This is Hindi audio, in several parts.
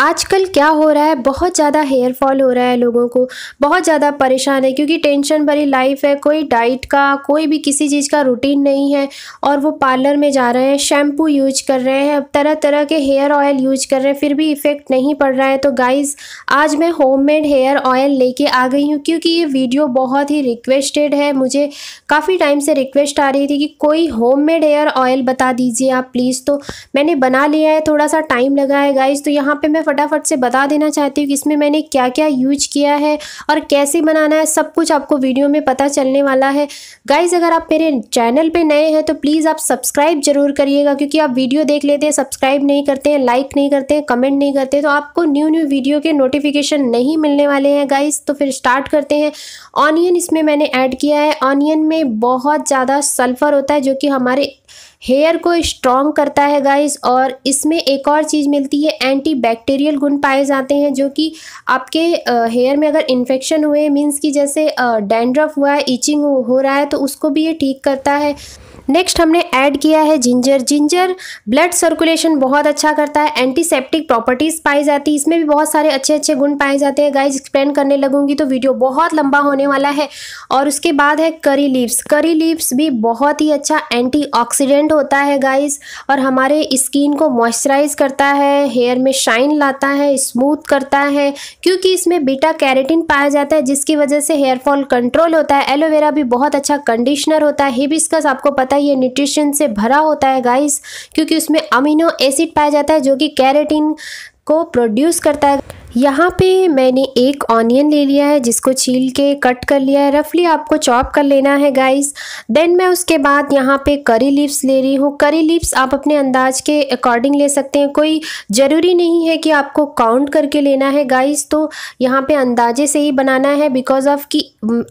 आजकल क्या हो रहा है बहुत ज़्यादा हेयर फॉल हो रहा है लोगों को बहुत ज़्यादा परेशान है क्योंकि टेंशन भरी लाइफ है कोई डाइट का कोई भी किसी चीज़ का रूटीन नहीं है और वो पार्लर में जा रहे हैं शैम्पू यूज कर रहे हैं अब तरह तरह के हेयर ऑयल यूज कर रहे हैं फिर भी इफ़ेक्ट नहीं पड़ रहा है तो गाइज़ आज मैं होम हेयर ऑयल लेके आ गई हूँ क्योंकि ये वीडियो बहुत ही रिक्वेस्टेड है मुझे काफ़ी टाइम से रिक्वेस्ट आ रही थी कि कोई होम हेयर ऑयल बता दीजिए आप प्लीज़ तो मैंने बना लिया है थोड़ा सा टाइम लगा है गाइज़ तो यहाँ पर मैं फटाफट से बता देना चाहती हूँ कि इसमें मैंने क्या क्या यूज किया है और कैसे बनाना है सब कुछ आपको वीडियो में पता चलने वाला है गाइज़ अगर आप मेरे चैनल पर नए हैं तो प्लीज़ आप सब्सक्राइब ज़रूर करिएगा क्योंकि आप वीडियो देख लेते हैं सब्सक्राइब नहीं करते हैं लाइक नहीं करते हैं कमेंट नहीं करते तो आपको न्यू न्यू वीडियो के नोटिफिकेशन नहीं मिलने वाले हैं गाइज़ तो फिर स्टार्ट करते हैं ऑनियन इसमें मैंने ऐड किया है ऑनियन में बहुत ज़्यादा सल्फ़र होता है जो कि हमारे हेयर को स्ट्रॉन्ग करता है गाइस और इसमें एक और चीज़ मिलती है एंटी बैक्टीरियल गुण पाए जाते हैं जो कि आपके हेयर में अगर इन्फेक्शन हुए मीन्स कि जैसे डैंड्रफ हुआ है ईचिंग हो रहा है तो उसको भी ये ठीक करता है नेक्स्ट हमने ऐड किया है जिंजर जिंजर ब्लड सर्कुलेशन बहुत अच्छा करता है एंटीसेप्टिक प्रॉपर्टीज पाई जाती है इसमें भी बहुत सारे अच्छे अच्छे गुण पाए जाते हैं गाइज एक्सप्लेन करने लगूंगी तो वीडियो बहुत लंबा होने वाला है और उसके बाद है करी लीव्स करी लीव्स भी बहुत ही अच्छा एंटी होता है गाइज और हमारे स्किन को मॉइस्चराइज करता है हेयर में शाइन लाता है स्मूथ करता है क्योंकि इसमें बीटा कैरेटिन पाया जाता है जिसकी वजह से हेयरफॉल कंट्रोल होता है एलोवेरा भी बहुत अच्छा कंडीशनर होता है हिबिस्कस आपको पता आता है ये न्यूट्रिशन से भरा होता है गाइस क्योंकि उसमें अमीनो एसिड पाया जाता है जो कि कैरेटीन को प्रोड्यूस करता है यहाँ पे मैंने एक ऑनियन ले लिया है जिसको छील के कट कर लिया है रफली आपको चॉप कर लेना है गाइस देन मैं उसके बाद यहाँ पे करी लीव्स ले रही हूँ करी लीव्स आप अपने अंदाज के अकॉर्डिंग ले सकते हैं कोई ज़रूरी नहीं है कि आपको काउंट करके लेना है गाइस तो यहाँ पे अंदाजे से ही बनाना है बिकॉज ऑफ कि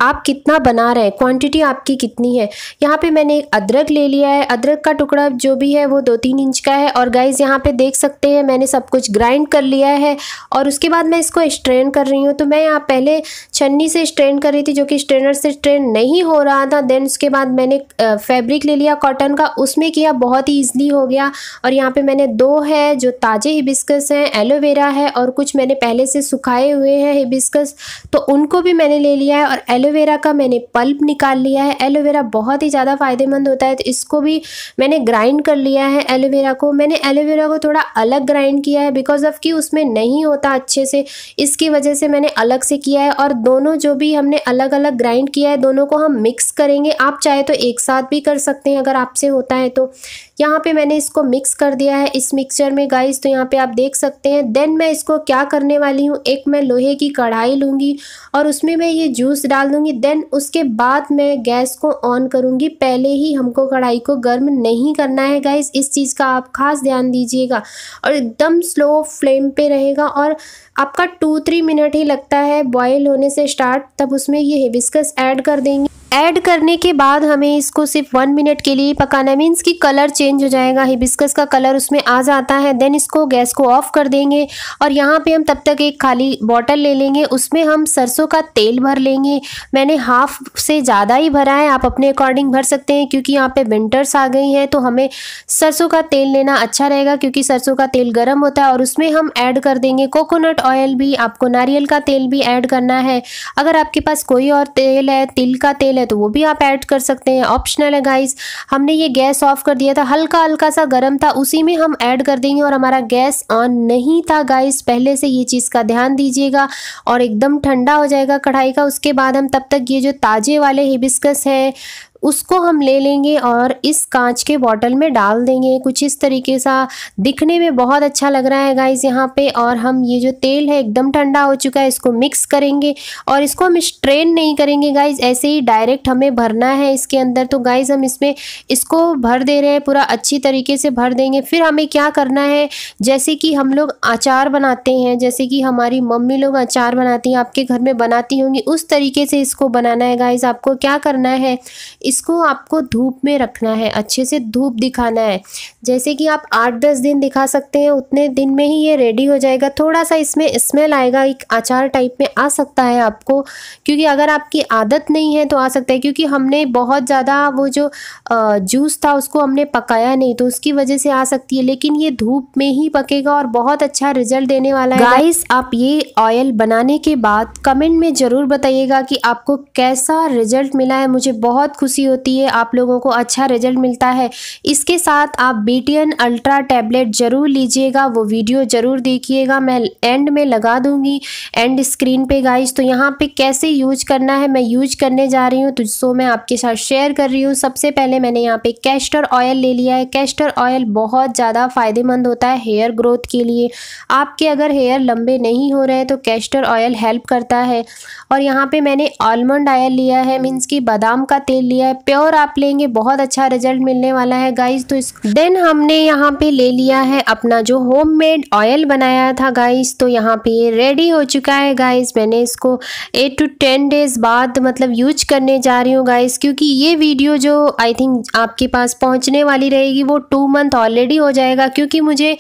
आप कितना बना रहे हैं क्वान्टिटी आपकी कितनी है यहाँ पर मैंने एक अदरक ले लिया है अदरक का टुकड़ा जो भी है वो दो तीन इंच का है और गाइज़ यहाँ पर देख सकते हैं मैंने सब कुछ ग्राइंड कर लिया है और उसके बाद मैं इसको स्ट्रेन कर रही हूँ तो मैं यहाँ पहले छन्नी से स्ट्रेन कर रही थी जो कि स्ट्रेनर से स्ट्रेन नहीं हो रहा था देन उसके बाद मैंने फैब्रिक ले लिया कॉटन का उसमें किया बहुत ही ईजली हो गया और यहाँ पे मैंने दो है जो ताज़े हिबिस्कस हैं एलोवेरा है और कुछ मैंने पहले से सुखाए हुए हैं हिबिस्कस तो उनको भी मैंने ले लिया है और एलोवेरा का मैंने पल्प निकाल लिया है एलोवेरा बहुत ही ज़्यादा फ़ायदेमंद होता है तो इसको भी मैंने ग्राइंड कर लिया है एलोवेरा को मैंने एलोवेरा को थोड़ा अलग ग्राइंड किया है बिकॉज ऑफ कि उसमें नहीं होता अच्छे से इसकी वजह से मैंने अलग से किया है और दोनों जो भी हमने अलग अलग ग्राइंड किया है दोनों को हम मिक्स करेंगे आप चाहे तो एक साथ भी कर सकते हैं अगर आपसे होता है तो यहाँ पे मैंने इसको मिक्स कर दिया है इस मिक्सचर में गाइस तो यहाँ पे आप देख सकते हैं देन मैं इसको क्या करने वाली हूँ एक मैं लोहे की कढ़ाई लूँगी और उसमें मैं ये जूस डाल दूँगी देन उसके बाद मैं गैस को ऑन करूँगी पहले ही हमको कढ़ाई को गर्म नहीं करना है गाइस इस चीज़ का आप खास ध्यान दीजिएगा और एकदम स्लो फ्लेम पर रहेगा और आपका टू थ्री मिनट ही लगता है बॉयल होने से स्टार्ट तब उसमें ये हिबिस्कस ऐड कर देंगे ऐड करने के बाद हमें इसको सिर्फ वन मिनट के लिए पकाना है मीन्स कि कलर चेंज हो जाएगा हिबिस्कस का कलर उसमें आ जाता है देन इसको गैस को ऑफ कर देंगे और यहाँ पे हम तब तक एक खाली बॉटल ले लेंगे उसमें हम सरसों का तेल भर लेंगे मैंने हाफ से ज़्यादा ही भरा है आप अपने अकॉर्डिंग भर सकते हैं क्योंकि यहाँ पर विंटर्स आ गई हैं तो हमें सरसों का तेल लेना अच्छा रहेगा क्योंकि सरसों का तेल गर्म होता है और उसमें हम ऐड कर देंगे कोकोनट ऑयल भी आपको नारियल का तेल भी ऐड करना है अगर आपके पास कोई और तेल है तिल का तेल है है तो वो भी आप ऐड कर सकते हैं ऑप्शनल है गाइस हमने ये गैस ऑफ कर दिया था हल्का हल्का सा गर्म था उसी में हम ऐड कर देंगे और हमारा गैस ऑन नहीं था गाइस पहले से ये चीज़ का ध्यान दीजिएगा और एकदम ठंडा हो जाएगा कढ़ाई का उसके बाद हम तब तक ये जो ताज़े वाले हिबिस्कस हैं उसको हम ले लेंगे और इस कांच के बॉटल में डाल देंगे कुछ इस तरीके सा दिखने में बहुत अच्छा लग रहा है गाइज़ यहाँ पे और हम ये जो तेल है एकदम ठंडा हो चुका है इसको मिक्स करेंगे और इसको हम स्ट्रेन नहीं करेंगे गाइज ऐसे ही डायरेक्ट हमें भरना है इसके अंदर तो गाइज़ हम इसमें इसको भर दे रहे हैं पूरा अच्छी तरीके से भर देंगे फिर हमें क्या करना है जैसे कि हम लोग अचार बनाते हैं जैसे कि हमारी मम्मी लोग अचार बनाती हैं आपके घर में बनाती होंगी उस तरीके से इसको बनाना है गाइज आपको क्या करना है इसको आपको धूप में रखना है अच्छे से धूप दिखाना है जैसे कि आप आठ दस दिन दिखा सकते हैं उतने दिन में ही ये रेडी हो जाएगा थोड़ा सा इसमें स्मेल आएगा एक अचार टाइप में आ सकता है आपको क्योंकि अगर आपकी आदत नहीं है तो आ सकता है क्योंकि हमने बहुत ज़्यादा वो जो जूस था उसको हमने पकाया नहीं तो उसकी वजह से आ सकती है लेकिन ये धूप में ही पकेगा और बहुत अच्छा रिजल्ट देने वाला है गाइस आप ये ऑयल बनाने के बाद कमेंट में ज़रूर बताइएगा कि आपको कैसा रिजल्ट मिला है मुझे बहुत खुशी अच्छी होती है आप लोगों को अच्छा रिजल्ट मिलता है इसके साथ आप बीटीएन अल्ट्रा टैबलेट ज़रूर लीजिएगा वो वीडियो ज़रूर देखिएगा मैं एंड में लगा दूंगी एंड स्क्रीन पे गाइस तो यहाँ पे कैसे यूज करना है मैं यूज करने जा रही हूँ तो मैं आपके साथ शेयर कर रही हूँ सबसे पहले मैंने यहाँ पे कैस्टर ऑयल ले लिया है कैस्टर ऑयल बहुत ज़्यादा फ़ायदेमंद होता है हेयर ग्रोथ के लिए आपके अगर हेयर लंबे नहीं हो रहे तो कैस्टर ऑयल हेल्प करता है और यहाँ पे मैंने आलमंड ऑयल लिया है मीन्स कि बादाम का तेल लिया है है प्योर आप लेंगे बहुत अच्छा रिजल्ट मिलने वाला है गाइस तो इस देन हमने यहाँ पे ले लिया है अपना जो होममेड ऑयल बनाया था गाइस तो यहाँ पे ये रेडी हो चुका है गाइस मैंने इसको एट टू टेन डेज बाद मतलब यूज करने जा रही हूँ गाइस क्योंकि ये वीडियो जो आई थिंक आपके पास पहुँचने वाली रहेगी वो टू मंथ ऑलरेडी हो जाएगा क्योंकि मुझे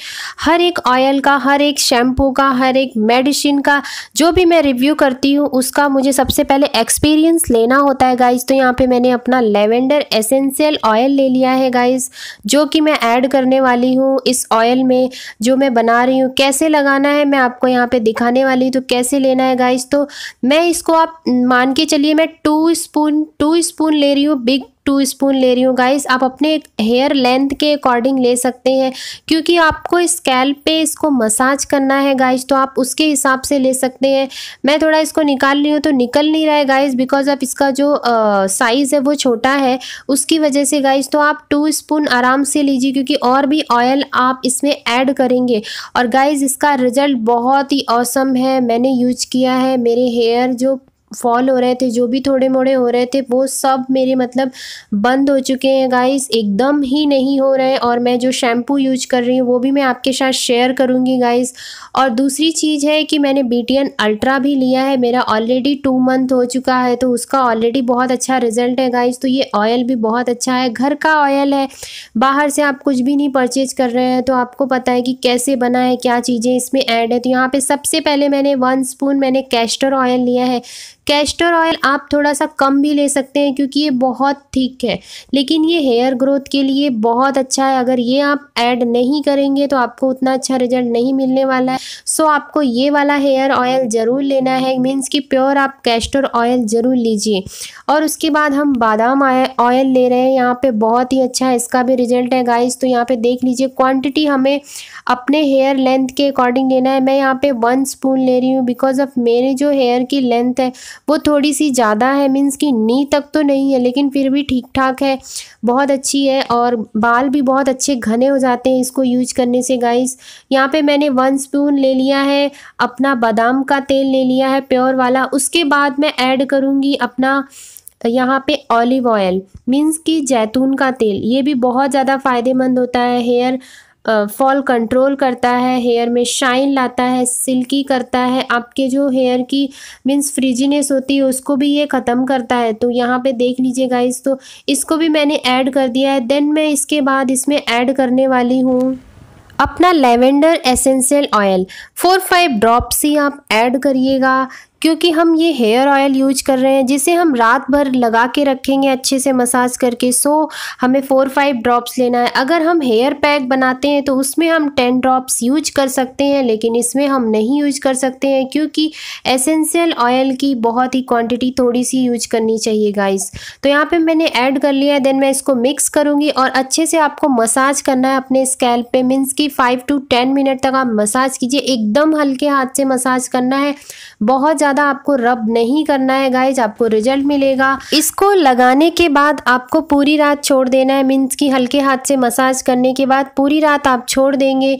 हर एक ऑयल का हर एक शैम्पू का हर एक मेडिसिन का जो भी मैं रिव्यू करती हूँ उसका मुझे सबसे पहले एक्सपीरियंस लेना होता है गाइज तो यहाँ पे मैंने अपना अपना लेवेंडर एसेंशियल ऑयल ले लिया है गाइस जो कि मैं ऐड करने वाली हूँ इस ऑयल में जो मैं बना रही हूँ कैसे लगाना है मैं आपको यहाँ पे दिखाने वाली हूँ तो कैसे लेना है गाइस तो मैं इसको आप मान के चलिए मैं टू स्पून टू स्पून ले रही हूँ बिग टू स्पून ले रही हूँ गाइस आप अपने हेयर लेंथ के अकॉर्डिंग ले सकते हैं क्योंकि आपको स्कैल्प पे इसको मसाज करना है गाइस तो आप उसके हिसाब से ले सकते हैं मैं थोड़ा इसको निकाल रही हूँ तो निकल नहीं रहा है गाइस बिकॉज ऑफ इसका जो साइज़ है वो छोटा है उसकी वजह से गाइस तो आप टू स्पून आराम से लीजिए क्योंकि और भी ऑयल आप इसमें ऐड करेंगे और गाइज इसका रिज़ल्ट बहुत ही औसम है मैंने यूज किया है मेरे हेयर जो फॉल हो रहे थे जो भी थोड़े मोड़े हो रहे थे वो सब मेरे मतलब बंद हो चुके हैं गाइस एकदम ही नहीं हो रहे और मैं जो शैम्पू यूज कर रही हूँ वो भी मैं आपके साथ शेयर करूँगी गाइस और दूसरी चीज़ है कि मैंने बी अल्ट्रा भी लिया है मेरा ऑलरेडी टू मंथ हो चुका है तो उसका ऑलरेडी बहुत अच्छा रिजल्ट है गाइस तो ये ऑयल भी बहुत अच्छा है घर का ऑयल है बाहर से आप कुछ भी नहीं परचेज कर रहे हैं तो आपको पता है कि कैसे बना है क्या चीज़ें इसमें ऐड है तो यहाँ पर सबसे पहले मैंने वन स्पून मैंने कैस्टर ऑयल लिया है कैस्टर ऑयल आप थोड़ा सा कम भी ले सकते हैं क्योंकि ये बहुत ठीक है लेकिन ये हेयर ग्रोथ के लिए बहुत अच्छा है अगर ये आप ऐड नहीं करेंगे तो आपको उतना अच्छा रिजल्ट नहीं मिलने वाला है सो आपको ये वाला हेयर ऑयल ज़रूर लेना है मीन्स कि प्योर आप कैस्टर ऑयल ज़रूर लीजिए और उसके बाद हम बादाम ऑयल ले रहे हैं यहाँ पर बहुत ही अच्छा है इसका भी रिजल्ट है गाइज तो यहाँ पर देख लीजिए क्वान्टिटी हमें अपने हेयर लेंथ के अकॉर्डिंग लेना है मैं यहाँ पर वन स्पून ले रही हूँ बिकॉज ऑफ मेरे जो हेयर की लेंथ है वो थोड़ी सी ज़्यादा है मीन्स कि नी तक तो नहीं है लेकिन फिर भी ठीक ठाक है बहुत अच्छी है और बाल भी बहुत अच्छे घने हो जाते हैं इसको यूज करने से गाइस यहाँ पे मैंने वन स्पून ले लिया है अपना बादाम का तेल ले लिया है प्योर वाला उसके बाद मैं ऐड करूँगी अपना यहाँ पे ऑलिव ऑयल मीन्स कि जैतून का तेल ये भी बहुत ज़्यादा फ़ायदेमंद होता है हेयर फॉल uh, कंट्रोल करता है हेयर में शाइन लाता है सिल्की करता है आपके जो हेयर की मीन्स फ्रिजीनेस होती है उसको भी ये ख़त्म करता है तो यहाँ पे देख लीजिए गाइस तो इसको भी मैंने ऐड कर दिया है देन मैं इसके बाद इसमें ऐड करने वाली हूँ अपना lavender essential oil four five drops ही आप ऐड करिएगा क्योंकि हम ये हेयर ऑयल यूज कर रहे हैं जिसे हम रात भर लगा के रखेंगे अच्छे से मसाज करके सो हमें फ़ोर फाइव ड्रॉप्स लेना है अगर हम हेयर पैक बनाते हैं तो उसमें हम टेन ड्रॉप्स यूज कर सकते हैं लेकिन इसमें हम नहीं यूज कर सकते हैं क्योंकि एसेंशियल ऑयल की बहुत ही क्वान्टिटी थोड़ी सी यूज करनी चाहिए गाइस तो यहाँ पर मैंने ऐड कर लिया है देन मैं इसको मिक्स करूँगी और अच्छे से आपको मसाज करना है अपने स्कैल्प पे मीन्स कि फ़ाइव टू टेन मिनट तक आप मसाज कीजिए एकदम हल्के हाथ से मसाज करना है बहुत ज़्यादा ज़्यादा आपको रब नहीं करना है गाइज आपको रिजल्ट मिलेगा इसको लगाने के बाद आपको पूरी रात छोड़ देना है मीन्स की हल्के हाथ से मसाज करने के बाद पूरी रात आप छोड़ देंगे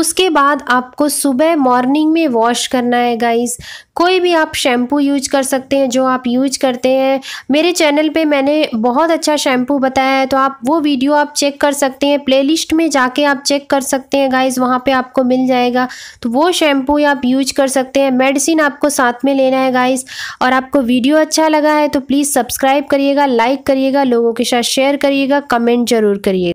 उसके बाद आपको सुबह मॉर्निंग में वॉश करना है गाइज कोई भी आप शैम्पू यूज कर सकते हैं जो आप यूज करते हैं मेरे चैनल पे मैंने बहुत अच्छा शैम्पू बताया है तो आप वो वीडियो आप चेक कर सकते हैं प्लेलिस्ट में जाके आप चेक कर सकते हैं गाइस वहाँ पे आपको मिल जाएगा तो वो शैम्पू आप यूज कर सकते हैं मेडिसिन आपको साथ में लेना है गाइस और आपको वीडियो अच्छा लगा है तो प्लीज़ सब्सक्राइब करिएगा लाइक करिएगा लोगों के साथ शेयर करिएगा कमेंट ज़रूर करिएगा